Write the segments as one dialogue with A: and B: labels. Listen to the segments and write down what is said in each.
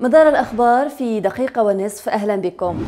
A: مدار الأخبار في دقيقة ونصف أهلا بكم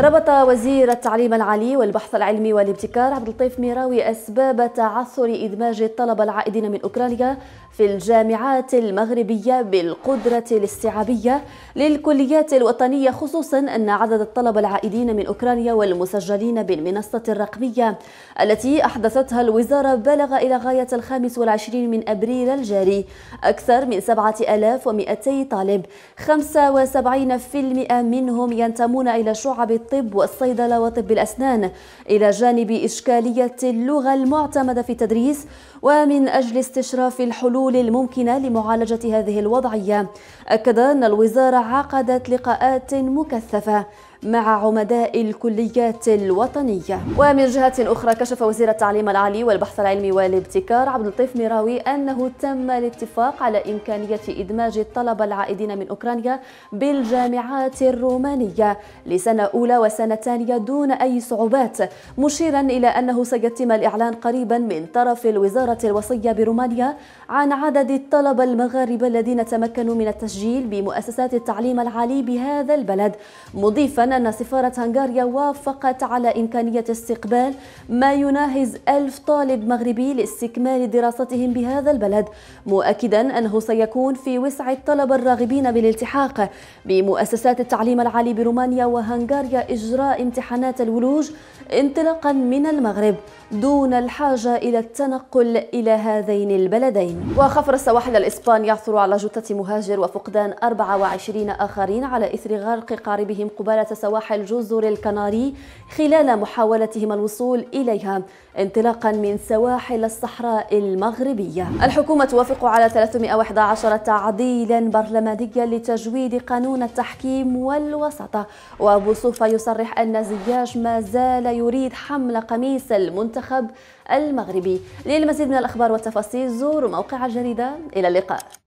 A: ربط وزير التعليم العالي والبحث العلمي والابتكار عبد اللطيف ميراوي أسباب تعثر إدماج الطلبة العائدين من أوكرانيا في الجامعات المغربية بالقدرة الاستيعابية للكليات الوطنية خصوصا أن عدد الطلبة العائدين من أوكرانيا والمسجلين بالمنصة الرقمية التي أحدثتها الوزارة بلغ إلى غاية الخامس والعشرين من أبريل الجاري أكثر من 7200 طالب 75% منهم ينتمون إلى شعب الطب والصيدلة وطب الأسنان إلى جانب إشكالية اللغة المعتمدة في التدريس ومن أجل استشراف الحلول الممكنة لمعالجة هذه الوضعية أكد أن الوزارة عقدت لقاءات مكثفة مع عمداء الكليات الوطنية ومن جهة أخرى كشف وزير التعليم العالي والبحث العلمي والابتكار عبد اللطيف ميراوي أنه تم الاتفاق على إمكانية إدماج الطلبة العائدين من أوكرانيا بالجامعات الرومانية لسنة أولى وسنة ثانية دون أي صعوبات مشيرا إلى أنه سيتم الإعلان قريبا من طرف الوزارة الوصية برومانيا عن عدد الطلبة المغاربة الذين تمكنوا من التسجيل بمؤسسات التعليم العالي بهذا البلد مضيفا أن سفارة هنغاريا وافقت على إمكانية استقبال ما يناهز ألف طالب مغربي لاستكمال دراستهم بهذا البلد مؤكدا أنه سيكون في وسع الطلبة الراغبين بالالتحاق بمؤسسات التعليم العالي برومانيا وهنغاريا إجراء امتحانات الولوج انطلاقا من المغرب دون الحاجة إلى التنقل إلى هذين البلدين وخفر السواحل الإسباني يعثر على جثة مهاجر وفقدان 24 آخرين على إثر غرق قاربهم قبالة سواحل جزر الكناري خلال محاولتهم الوصول إليها انطلاقا من سواحل الصحراء المغربية الحكومة توافق على 311 تعديلا برلمانيا لتجويد قانون التحكيم والوساطة وبوصوفة يصرح أن زياش ما زال يريد حمل قميص المنتخب المغربي للمزيد من الأخبار والتفاصيل زوروا موقع الجريدة إلى اللقاء